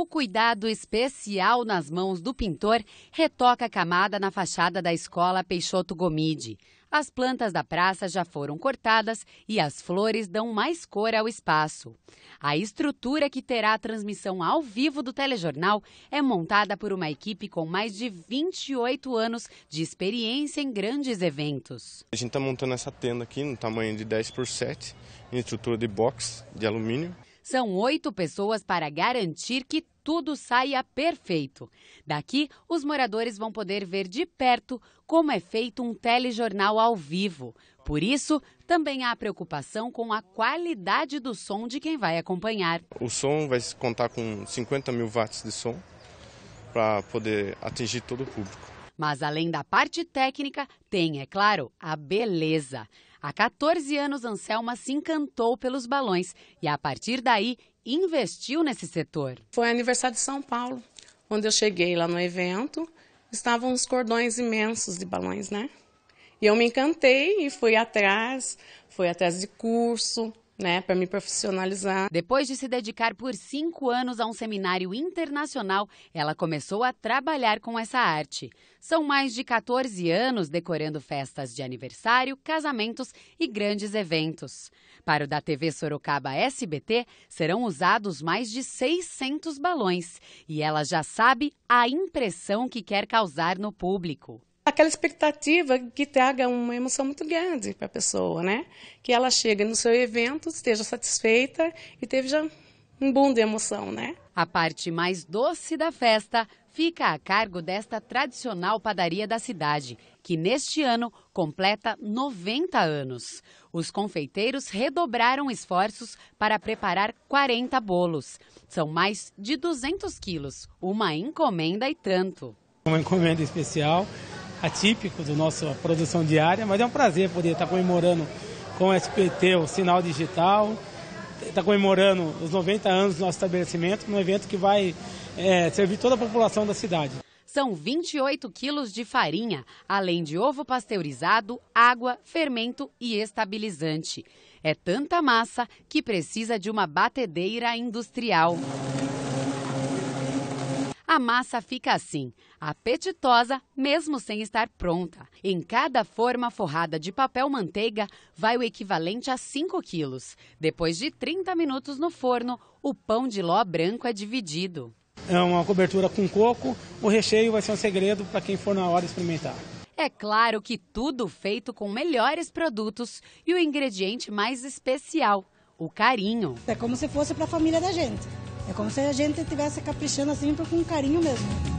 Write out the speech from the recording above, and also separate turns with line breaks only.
O cuidado especial nas mãos do pintor retoca a camada na fachada da escola Peixoto Gomide. As plantas da praça já foram cortadas e as flores dão mais cor ao espaço. A estrutura que terá a transmissão ao vivo do telejornal é montada por uma equipe com mais de 28 anos de experiência em grandes eventos.
A gente está montando essa tenda aqui no tamanho de 10 por 7, em estrutura de box de alumínio.
São oito pessoas para garantir que tudo saia perfeito. Daqui, os moradores vão poder ver de perto como é feito um telejornal ao vivo. Por isso, também há preocupação com a qualidade do som de quem vai acompanhar.
O som vai contar com 50 mil watts de som para poder atingir todo o público.
Mas além da parte técnica, tem, é claro, a beleza. Há 14 anos, Anselma se encantou pelos balões e, a partir daí, investiu nesse setor. Foi aniversário de São Paulo, quando eu cheguei lá no evento, estavam uns cordões imensos de balões, né? E eu me encantei e fui atrás, fui atrás de curso, né, para me profissionalizar. Depois de se dedicar por cinco anos a um seminário internacional, ela começou a trabalhar com essa arte. São mais de 14 anos decorando festas de aniversário, casamentos e grandes eventos. Para o da TV Sorocaba SBT, serão usados mais de 600 balões e ela já sabe a impressão que quer causar no público aquela expectativa que traga uma emoção muito grande para a pessoa, né? Que ela chegue no seu evento, esteja satisfeita e teve já um boom de emoção, né? A parte mais doce da festa fica a cargo desta tradicional padaria da cidade, que neste ano completa 90 anos. Os confeiteiros redobraram esforços para preparar 40 bolos. São mais de 200 quilos, uma encomenda e tanto.
Uma encomenda especial atípico da nossa produção diária, mas é um prazer poder estar comemorando com o SPT o sinal digital, estar comemorando os 90 anos do nosso estabelecimento, num evento que vai é, servir toda a população da cidade.
São 28 quilos de farinha, além de ovo pasteurizado, água, fermento e estabilizante. É tanta massa que precisa de uma batedeira industrial. A massa fica assim, apetitosa, mesmo sem estar pronta. Em cada forma forrada de papel manteiga, vai o equivalente a 5 quilos. Depois de 30 minutos no forno, o pão de ló branco é dividido.
É uma cobertura com coco, o recheio vai ser um segredo para quem for na hora experimentar.
É claro que tudo feito com melhores produtos e o ingrediente mais especial, o carinho. É como se fosse para a família da gente. É como se a gente estivesse caprichando assim com carinho mesmo.